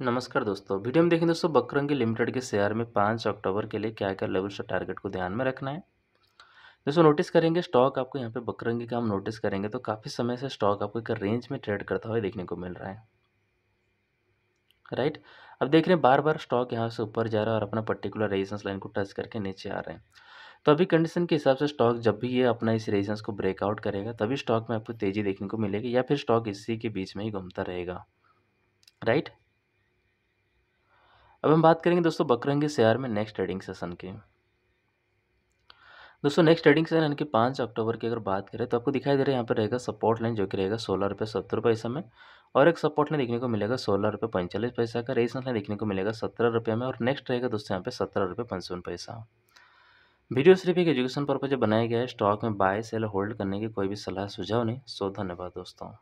नमस्कार दोस्तों वीडियो में देखें दोस्तों बकरंगी लिमिटेड के शेयर में पाँच अक्टूबर के लिए क्या क्या लेवल्स और टारगेट को ध्यान में रखना है दोस्तों नोटिस करेंगे स्टॉक आपको यहाँ पे बकरंगी का हम नोटिस करेंगे तो काफ़ी समय से स्टॉक आपको एक रेंज में ट्रेड करता हुआ देखने को मिल रहा है राइट अब देख रहे हैं बार बार स्टॉक यहाँ से ऊपर जा रहा है और अपना पर्टिकुलर रेजिस्टेंस लाइन को टच करके नीचे आ रहे हैं तो अभी कंडीशन के हिसाब से स्टॉक जब भी ये अपना इस रेजिस्टेंस को ब्रेकआउट करेगा तभी स्टॉक में आपको तेज़ी देखने को मिलेगी या फिर स्टॉक इसी के बीच में ही घूमता रहेगा राइट अब हम बात करेंगे दोस्तों बकरंगी शेयर में नेक्स्ट ट्रेडिंग सेशन की दोस्तों नेक्स्ट ट्रेडिंग सेशन यानी कि पाँच अक्टूबर की अगर बात करें तो आपको दिखाई दे रहा है यहाँ पर रहेगा सपोर्ट लाइन जो कि रहेगा सोलह रुपये सत्तर पैसा में और एक सपोर्ट लाइन देखने को मिलेगा सोलह रुपये पैंतालीस पैसा का रेजिस्टेंस लाइन देखने को मिलेगा सत्रह रुपये में और नेक्स्ट रहेगा दोस्तों यहाँ पे सत्रह रुपये पंचवन पैसा वीडियो सिर्फ एक एजुकेशन पर्पज बनाया गया है स्टॉक में बाय सेल होल्ड करने की कोई भी सलाह सुझाव नहीं सो धन्यवाद दोस्तों